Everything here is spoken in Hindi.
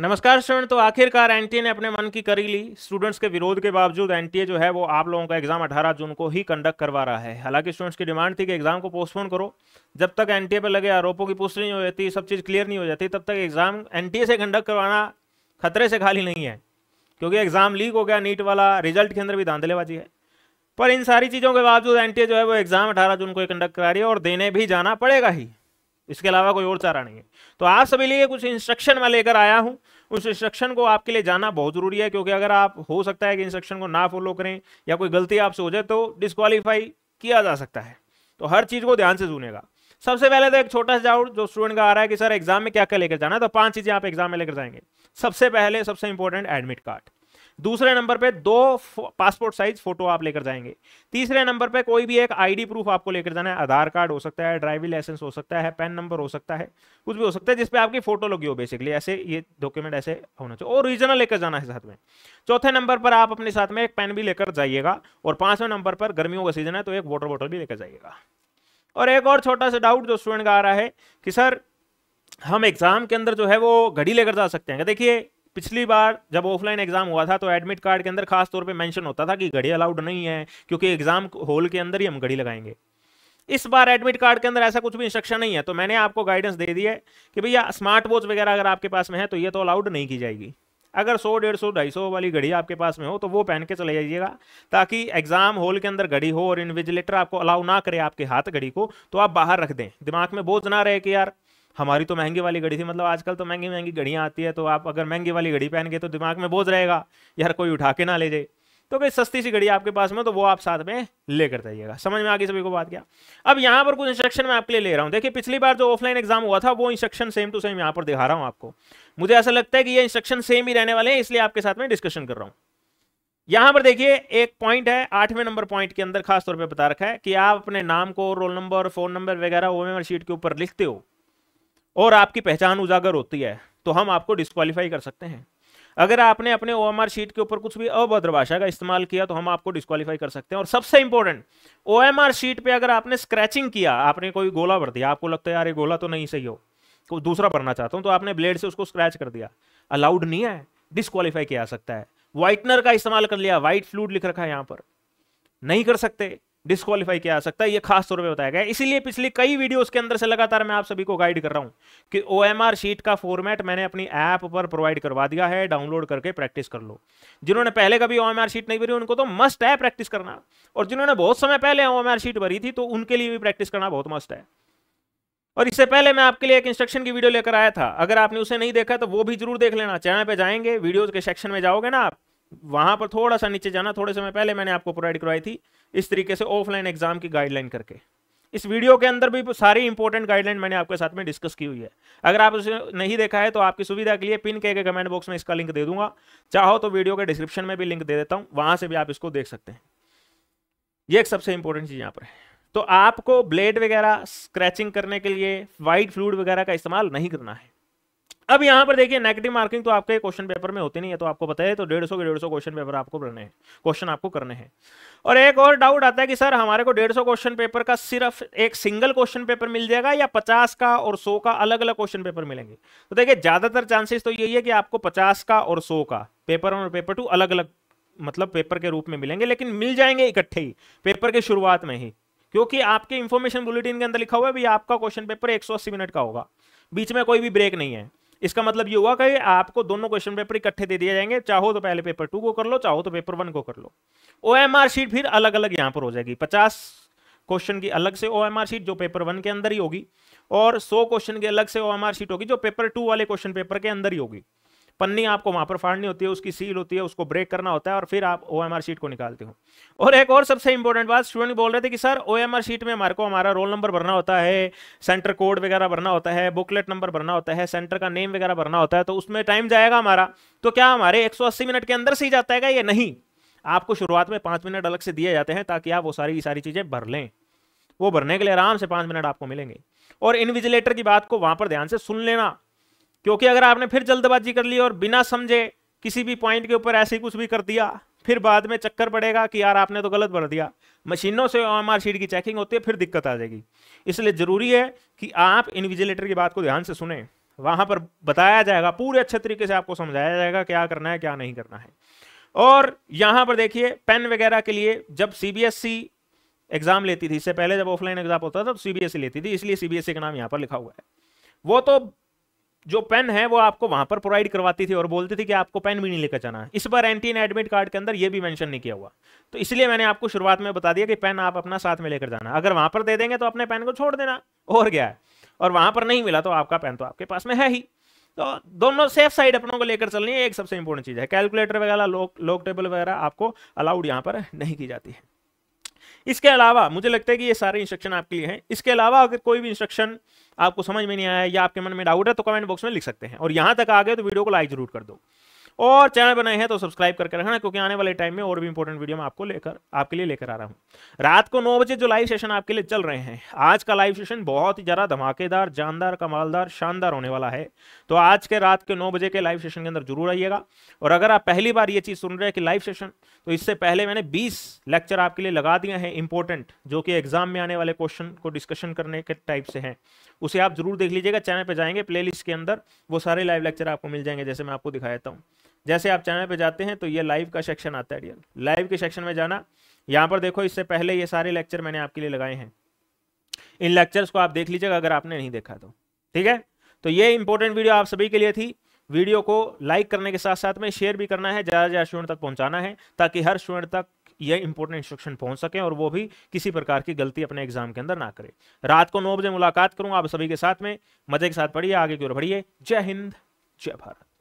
नमस्कार स्टूडेंट तो आखिरकार एनटीए ने अपने मन की करी ली स्टूडेंट्स के विरोध के बावजूद एनटीए जो है वो आप लोगों का एग्जाम 18 जून को ही कंडक्ट करवा रहा है हालांकि स्टूडेंट्स की डिमांड थी कि एग्जाम को पोस्टपोन करो जब तक एनटीए पर लगे आरोपों की पुष्टि नहीं हो जाती सब चीज़ क्लियर नहीं हो जाती तब तक एग्जाम एन से कंडक्ट करवाना खतरे से खाली नहीं है क्योंकि एग्जाम लीक हो गया नीट वाला रिजल्ट के अंदर भी धांधलेबाजी है पर इन सारी चीज़ों के बावजूद एन जो है वो एग्जाम अठारह जून को कंडक्ट करा रही है और देने भी जाना पड़ेगा ही इसके अलावा कोई और चारा नहीं है तो आप सभी लिए कुछ इंस्ट्रक्शन मैं लेकर आया हूं उस इंस्ट्रक्शन को आपके लिए जाना बहुत जरूरी है क्योंकि अगर आप हो सकता है कि इंस्ट्रक्शन को ना फॉलो करें या कोई गलती आपसे हो जाए तो डिस्कालीफाई किया जा सकता है तो हर चीज़ को ध्यान से सुनेगा सबसे पहले तो एक छोटा सा डाउट जो स्टूडेंट का आ रहा है कि सर एग्जाम में क्या क्या लेकर जाना है तो पांच चीज़ें आप एग्जाम में लेकर जाएंगे सबसे पहले सबसे इंपॉर्टेंट एडमिट कार्ड दूसरे नंबर पे दो पासपोर्ट साइज फोटो आप लेकर जाएंगे तीसरे नंबर पे कोई भी एक आईडी प्रूफ आपको लेकर जाना है आधार कार्ड हो सकता है ड्राइविंग लाइसेंस हो सकता है पैन नंबर हो सकता है कुछ भी हो सकता है जिसपे आपकी फोटो लगी हो बेसिकली ऐसे ये डॉक्यूमेंट ऐसे होना चाहिए और रीजनल लेकर जाना है साथ में चौथे नंबर पर आप अपने साथ में एक पेन भी लेकर जाइएगा और पांचवें नंबर पर गर्मियों का सीजन है तो एक वाटर बॉटल भी लेकर जाइएगा और एक और छोटा सा डाउट जो स्टूडेंट का आ रहा है कि सर हम एग्जाम के अंदर जो है वो घड़ी लेकर जा सकते हैं देखिए पिछली बार जब ऑफलाइन एग्जाम हुआ था तो एडमिट कार्ड के अंदर खास तौर पे मेंशन होता था कि घड़ी अलाउड नहीं है क्योंकि एग्जाम हॉल के अंदर ही हम घड़ी लगाएंगे इस बार एडमिट कार्ड के अंदर ऐसा कुछ भी इंस्ट्रक्शन नहीं है तो मैंने आपको गाइडेंस दे दी है कि भैया स्मार्ट वॉच वगैरह अगर आपके पास में है तो ये तो अलाउड नहीं की जाएगी अगर सौ डेढ़ सौ ढाई सौ वाली घड़ी आपके पास में हो तो वो पहन के चले जाइएगा ताकि एग्जाम हॉल के अंदर घड़ी हो और इन्विजिलेटर आपको अलाउ ना करे आपके हाथ घड़ी को तो आप बाहर रख दें दिमाग में बोझ ना रहे कि यार हमारी तो महंगी वाली घड़ी थी मतलब आजकल तो महंगी महंगी घड़ियाँ आती है तो आप अगर महंगी वाली घड़ी पहन गए तो दिमाग में बोझ रहेगा यार कोई उठा के ना ले जाए तो कोई सस्ती सी घड़ी आपके पास में तो वो आप साथ में लेकर जाइएगा समझ में आ गई सभी को बात क्या अब यहाँ पर कुछ इंस्ट्रक्शन मैं आपके लिए ले रहा हूँ देखिए पिछली बार जो ऑफलाइन एग्जाम हुआ था वो इंस्ट्रक्शन सेम टू सेम यहाँ पर दिखा रहा हूँ आपको मुझे ऐसा लगता है कि ये इंस्ट्रक्शन सेम ही रहने वाले हैं इसलिए आपके साथ में डिस्कशन कर रहा हूँ यहां पर देखिए एक पॉइंट है आठवें नंबर पॉइंट के अंदर खास तौर पे बता रखा है कि आप अपने नाम को रोल नंबर फोन नंबर वगैरह मेमर शीट के ऊपर लिखते हो और आपकी पहचान उजागर होती है तो हम आपको डिस्कालीफाई कर सकते हैं अगर आपने अपने ओ शीट के ऊपर कुछ भी अभद्र भाषा का इस्तेमाल किया तो हम आपको डिस्कालीफाई कर सकते हैं और सबसे इंपॉर्टेंट ओ शीट पे अगर आपने स्क्रैचिंग किया आपने कोई गोला भर दिया आपको लगता है यार ये गोला तो नहीं सही हो को दूसरा भरना चाहता हूँ तो आपने ब्लेड से उसको स्क्रैच कर दिया अलाउड नहीं है डिस्कालीफाई किया जा सकता है व्हाइटनर का इस्तेमाल कर लिया व्हाइट फ्लूड लिख रखा है यहाँ पर नहीं कर सकते डिस्कालीफाई किया जा सकता है ये खास तौर पे बताया गया इसीलिए पिछली कई वीडियोस के अंदर से लगातार मैं आप सभी को गाइड कर रहा हूं कि ओएमआर शीट का फॉर्मेट मैंने अपनी ऐप पर प्रोवाइड करवा दिया है डाउनलोड करके प्रैक्टिस कर लो जिन्होंने पहले कभी आर शीट नहीं भरी उनको तो मस्ट है प्रैक्टिस करना और जिन्होंने बहुत समय पहले ओएमआर शीट भरी थी तो उनके लिए भी प्रैक्टिस करना बहुत मस्ट है और इससे पहले मैं आपके लिए एक इंस्ट्रक्शन की वीडियो लेकर आया था अगर आपने उसे नहीं देखा तो वो भी जरूर देख लेना चैनल पर जाएंगे वीडियो के सेक्शन में जाओगे ना आप वहां पर थोड़ा सा नीचे जाना थोड़े समय पहले मैंने आपको प्रोवाइड करवाई थी इस तरीके से ऑफलाइन एग्जाम की गाइडलाइन करके इस वीडियो के अंदर भी सारी इंपॉर्टेंट गाइडलाइन मैंने आपके साथ में डिस्कस की हुई है अगर आप उसे नहीं देखा है तो आपकी सुविधा के लिए पिन के, के कमेंट बॉक्स में इसका लिंक दे दूंगा चाहो तो वीडियो के डिस्क्रिप्शन में भी लिंक दे देता हूं वहां से भी आप इसको देख सकते हैं ये एक सबसे इंपॉर्टेंट चीज़ यहाँ पर है तो आपको ब्लेड वगैरह स्क्रैचिंग करने के लिए वाइट फ्लूड वगैरह का इस्तेमाल नहीं करना है अब यहां पर देखिए नेगेटिव मार्किंग तो आपके क्वेश्चन पेपर में होती नहीं है तो आपको पता है तो डेढ़ सौ के डेढ़ सौ क्वेश्चन पेपर आपको करने हैं क्वेश्चन आपको करने हैं और एक और डाउट आता है कि सर हमारे को डेढ़ सौ क्वेश्चन पेपर का सिर्फ एक सिंगल क्वेश्चन पेपर मिल जाएगा या पचास का और सौ का अलग अलग क्वेश्चन पेपर मिलेंगे तो देखिए ज़्यादातर चांसेस तो यही है कि आपको पचास का और सौ का पेपर वन और पेपर टू अलग अलग मतलब पेपर के रूप में मिलेंगे लेकिन मिल जाएंगे इकट्ठे ही पेपर के शुरुआत में ही क्योंकि आपके इन्फॉर्मेशन बुलेटिन के अंदर लिखा हुआ है भी आपका क्वेश्चन पेपर 180 मिनट का होगा बीच में कोई भी ब्रेक नहीं है इसका मतलब ये हुआ कि आपको दोनों क्वेश्चन पेपर इकट्ठे दे दिए जाएंगे चाहो तो पहले पेपर टू को कर लो चाहो तो पेपर वन को कर लो ओ शीट फिर अलग अलग यहाँ पर हो जाएगी पचास क्वेश्चन की अलग से ओ शीट जो पेपर वन के अंदर ही होगी और सौ क्वेश्चन की अलग से ओ शीट होगी जो पेपर टू वाले क्वेश्चन पेपर के अंदर ही होगी पन्नी आपको वहां पर फाड़नी होती है उसकी सील होती है उसको ब्रेक करना होता है और फिर आप ओ शीट को निकालते हो और एक और सबसे इंपॉर्टेंट बात स्टूडेंट बोल रहे थे कि सर ओ शीट में हमारे को हमारा रोल नंबर भरना होता है सेंटर कोड वगैरह भरना होता है बुकलेट नंबर भरना होता है सेंटर का नेम वगैरह भरना होता है तो उसमें टाइम जाएगा हमारा तो क्या हमारे अस्सी मिनट के अंदर से ही जाता है या नहीं आपको शुरुआत में पांच मिनट अलग से दिए जाते हैं ताकि आप वो सारी सारी चीज़ें भर लें वो भरने के लिए आराम से पांच मिनट आपको मिलेंगे और इनविजिलेटर की बात को वहां पर ध्यान से सुन लेना क्योंकि अगर आपने फिर जल्दबाजी कर ली और बिना समझे किसी भी पॉइंट के ऊपर ऐसे ही कुछ भी कर दिया फिर बाद में चक्कर पड़ेगा कि यार आपने तो गलत भर दिया मशीनों से एम शीट की चेकिंग होती है फिर दिक्कत आ जाएगी इसलिए ज़रूरी है कि आप इन्विजिलेटर की बात को ध्यान से सुने वहां पर बताया जाएगा पूरे अच्छे तरीके से आपको समझाया जाएगा क्या करना है क्या नहीं करना है और यहाँ पर देखिए पेन वगैरह के लिए जब सीबीएसई एग्ज़ाम e लेती थी इससे पहले जब ऑफलाइन एग्ज़ाम होता था तो सीबीएसई e लेती थी इसलिए सीबीएसई e का नाम यहाँ पर लिखा हुआ है वो तो जो पेन है वो आपको वहां पर प्रोवाइड करवाती थी और बोलती थी कि आपको पेन भी नहीं लेकर जाना इस बार एंटीन एडमिट कार्ड के अंदर ये भी मेंशन नहीं किया हुआ तो इसलिए मैंने आपको शुरुआत में बता दिया कि पेन आप अपना साथ में लेकर जाना अगर वहां पर दे देंगे तो अपने पेन को छोड़ देना और क्या है और वहां पर नहीं मिला तो आपका पेन तो आपके पास में है ही तो दोनों सेफ साइड अपनों को लेकर चलनी है एक सबसे इंपॉर्टेंट चीज़ है कैलकुलेटर वगैरह लॉक लॉक टेबल वगैरह आपको अलाउड यहाँ पर नहीं की जाती है इसके अलावा मुझे लगता है कि ये सारे इंस्ट्रक्शन आपके लिए हैं इसके अलावा अगर कोई भी इंस्ट्रक्शन आपको समझ में नहीं आया या आपके मन में डाउट है तो कमेंट बॉक्स में लिख सकते हैं और यहाँ तक आ गए तो वीडियो को लाइक जरूर कर दो और चैनल बनाए हैं तो सब्सक्राइब करके रखना क्योंकि आने वाले टाइम में और भी इंपॉर्टेंट वीडियो मैं आपको लेकर आपके लिए लेकर आ रहा हूं रात को नौ बजे जो लाइव सेशन आपके लिए चल रहे हैं आज का लाइव सेशन बहुत ही ज़्यादा धमाकेदार जानदार कमालदार शानदार होने वाला है तो आज के रात के नौ बजे के लाइव सेशन के अंदर जरूर आइएगा और अगर आप पहली बार ये चीज़ सुन रहे हैं कि लाइव सेशन तो इससे पहले मैंने बीस लेक्चर आपके लिए लगा दिए हैं इंपॉर्टेंट जो कि एग्जाम में आने वाले क्वेश्चन को डिस्कशन करने के टाइप से है उसे आप जरूर देख लीजिएगा चैनल पर जाएंगे प्लेलिस्ट के अंदर वो सारे लाइव लेक्चर आपको मिल जाएंगे जैसे मैं आपको दिखाया था हूँ जैसे आप चैनल पे जाते हैं तो ये लाइव का सेक्शन आता है डियर लाइव के सेक्शन में जाना यहाँ पर देखो इससे पहले ये सारे लेक्चर मैंने आपके लिए लगाए हैं इन लेक्चर्स को आप देख लीजिएगा अगर आपने नहीं देखा तो ठीक है तो ये इंपॉर्टेंट वीडियो आप सभी के लिए थी वीडियो को लाइक करने के साथ साथ में शेयर भी करना है ज़्यादा से ज़्यादा स्टूडेंट तक पहुंचाना है ताकि हर स्टूडेंट तक ये इंपॉर्टेंट इंस्ट्रक्शन पहुंच सके और वो भी किसी प्रकार की गलती अपने एग्जाम के अंदर ना करे रात को नौ बजे मुलाकात करूंगा आप सभी के साथ में मजे के साथ पढ़िए आगे की ओर बढ़िए जय हिंद जय भारत